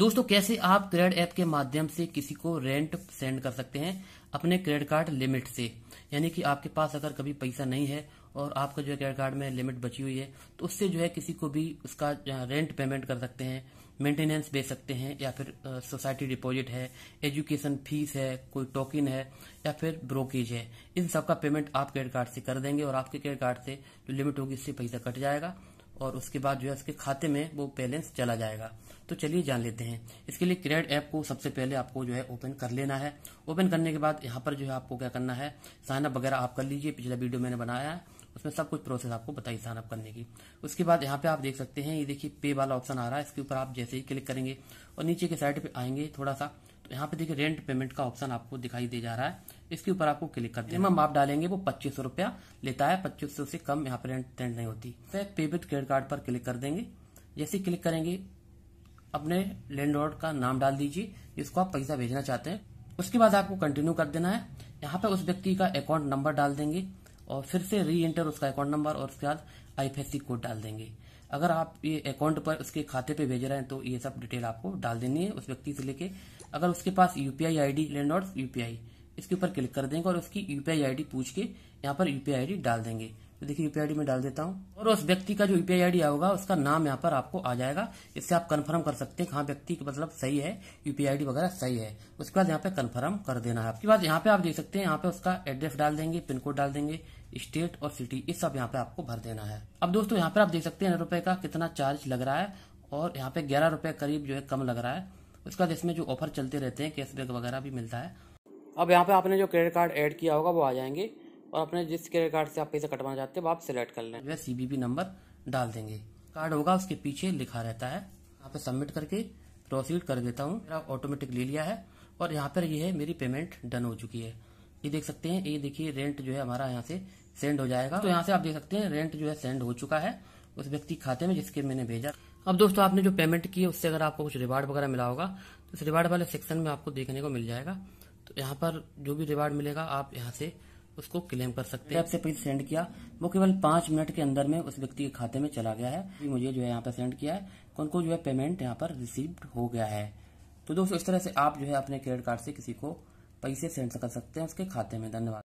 दोस्तों कैसे आप क्रेड ऐप के माध्यम से किसी को रेंट सेंड कर सकते हैं अपने क्रेडिट कार्ड लिमिट से यानी कि आपके पास अगर कभी पैसा नहीं है और आपका जो है क्रेडिट कार्ड में लिमिट बची हुई है तो उससे जो है किसी को भी उसका रेंट पेमेंट कर सकते हैं मेंटेनेंस दे सकते हैं या फिर सोसाइटी डिपॉजिट है एजुकेशन फीस है कोई टोकन है या फिर ब्रोकेज है इन सबका पेमेंट आप क्रेडिट कार्ड से कर देंगे और आपके क्रेडिट कार्ड से जो लिमिट होगी इससे पैसा कट जाएगा और उसके बाद जो है उसके खाते में वो बैलेंस चला जाएगा तो चलिए जान लेते हैं इसके लिए क्रेड ऐप को सबसे पहले आपको जो है ओपन कर लेना है ओपन करने के बाद यहाँ पर जो है आपको क्या करना है साइन अप वगैरह आप कर लीजिए पिछला वीडियो मैंने बनाया है उसमें सब कुछ प्रोसेस आपको बताई साइन अप करने की उसके बाद यहाँ पे आप देख सकते हैं ये देखिए पे वाला ऑप्शन आ रहा है इसके ऊपर आप जैसे ही क्लिक करेंगे और नीचे के साइड पे आएंगे थोड़ा सा तो यहाँ पे देखिए रेंट पेमेंट का ऑप्शन आपको दिखाई दे जा रहा है इसके ऊपर आपको क्लिक करते हैं माप डालेंगे वो पच्चीस रुपया लेता है पच्चीस सौ से कम यहाँ पे रेंट रेंट नहीं होती तो पे विथ क्रेडिट कार्ड पर क्लिक कर देंगे जैसे क्लिक करेंगे अपने लैंड का नाम डाल दीजिए जिसको आप पैसा भेजना चाहते हैं उसके बाद आपको कंटिन्यू कर देना है यहाँ पे उस व्यक्ति का अकाउंट नंबर डाल देंगे और फिर से री एंटर उसका अकाउंट नंबर और उसके बाद आई कोड डाल देंगे अगर आप ये अकाउंट पर उसके खाते पे भेज रहे हैं तो ये सब डिटेल आपको डाल देनी है उस व्यक्ति से लेके अगर उसके पास यूपीआई आईडी लैंड यूपीआई इसके ऊपर क्लिक कर देंगे और उसकी यूपीआई आईडी पूछ के यहाँ पर यूपीआई आईडी डाल देंगे तो देखिए यूपीआई आईडी में डाल देता हूँ और उस व्यक्ति का जो यूपीआई आई होगा उसका नाम यहाँ पर आपको आ जाएगा इससे आप कन्फर्म कर सकते हैं हाँ व्यक्ति मतलब सही है यूपीआई आईडी वगैरह सही है उसके बाद यहाँ पे कन्फर्म कर देना है उसके बाद यहाँ पे आप देख सकते हैं यहाँ पे उसका एड्रेस डाल देंगे पिन कोड डाल देंगे स्टेट और सिटी इस सब यहाँ पे आपको भर देना है अब दोस्तों यहाँ पे आप देख सकते हैं रुपए का कितना चार्ज लग रहा है और यहाँ पे ग्यारह रुपए करीब जो है कम लग रहा है उसके बाद इसमें जो ऑफर चलते रहते हैं कैशबैक वगैरह भी मिलता है अब यहाँ पे आपने जो क्रेडिट कार्ड ऐड किया होगा वो आ जाएंगे और अपने जिस क्रेडिट कार्ड से आप पैसे कटवाना चाहते वो आप सिलेक्ट कर लें वह सी नंबर डाल देंगे कार्ड होगा उसके पीछे लिखा रहता है यहाँ पे सबमिट करके प्रोसीड कर देता हूँ मेरा ऑटोमेटिक ले लिया है और यहाँ पर ये है मेरी पेमेंट डन हो चुकी है ये देख सकते हैं ये देखिए रेंट जो है हमारा यहाँ से सेंड हो जाएगा तो यहाँ से आप देख सकते हैं रेंट जो है सेंड हो चुका है उस व्यक्ति खाते में जिसके मैंने भेजा अब दोस्तों आपने जो पेमेंट की है उससे अगर आपको कुछ रिवार्ड वगैरह मिला होगा तो इस रिवार्ड वाले सेक्शन में आपको देखने को मिल जाएगा तो यहाँ पर जो भी रिवार्ड मिलेगा आप यहाँ से उसको क्लेम कर सकते हैं आपसे सेंड किया वो केवल पांच मिनट के अंदर में उस व्यक्ति के खाते में चला गया है मुझे जो है यहाँ पर सेंड किया है उनको जो है पेमेंट यहाँ पर रिसीव्ड हो गया है तो दोस्तों इस तरह से आप जो है अपने क्रेडिट कार्ड से किसी को पैसे सेंड कर सकते हैं उसके खाते में धन्यवाद